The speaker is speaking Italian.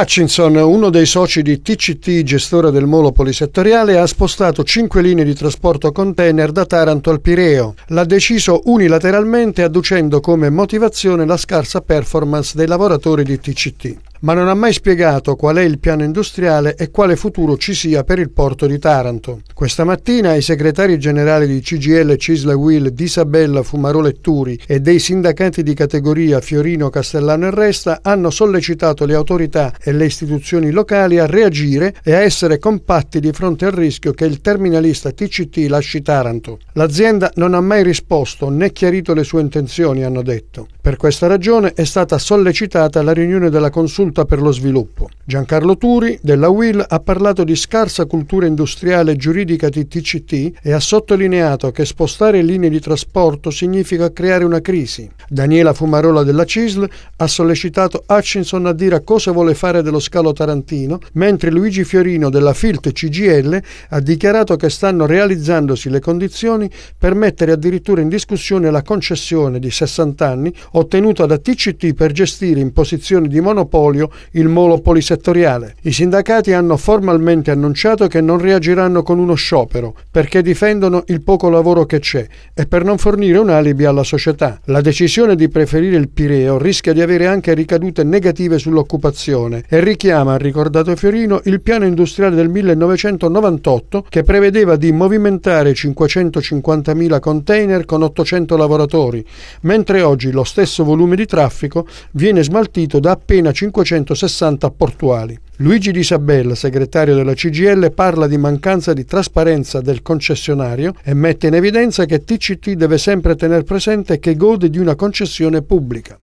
Hutchinson, uno dei soci di TCT, gestore del molo polisettoriale, ha spostato cinque linee di trasporto container da Taranto al Pireo. L'ha deciso unilateralmente adducendo come motivazione la scarsa performance dei lavoratori di TCT ma non ha mai spiegato qual è il piano industriale e quale futuro ci sia per il porto di Taranto. Questa mattina i segretari generali di CGL Cisla Will di Isabella Fumarole Turi e dei sindacati di categoria Fiorino Castellano e Resta hanno sollecitato le autorità e le istituzioni locali a reagire e a essere compatti di fronte al rischio che il terminalista TCT lasci Taranto. L'azienda non ha mai risposto né chiarito le sue intenzioni, hanno detto. Per questa ragione è stata sollecitata la riunione della consulta congiunta per lo sviluppo. Giancarlo Turi della UIL ha parlato di scarsa cultura industriale e giuridica di TCT e ha sottolineato che spostare linee di trasporto significa creare una crisi. Daniela Fumarola della CISL ha sollecitato Hutchinson a dire cosa vuole fare dello scalo tarantino, mentre Luigi Fiorino della FILT CGL ha dichiarato che stanno realizzandosi le condizioni per mettere addirittura in discussione la concessione di 60 anni ottenuta da TCT per gestire in posizione di monopolio esempio il molo polisettoriale. I sindacati hanno formalmente annunciato che non reagiranno con uno sciopero perché difendono il poco lavoro che c'è e per non fornire un alibi alla società. La decisione di preferire il Pireo rischia di avere anche ricadute negative sull'occupazione e richiama, ha ricordato Fiorino, il piano industriale del 1998 che prevedeva di movimentare 550.000 container con 800 lavoratori, mentre oggi lo stesso volume di traffico viene smaltito da appena 500 560 portuali. Luigi Di Sabella, segretario della CGL, parla di mancanza di trasparenza del concessionario e mette in evidenza che TCT deve sempre tenere presente che gode di una concessione pubblica.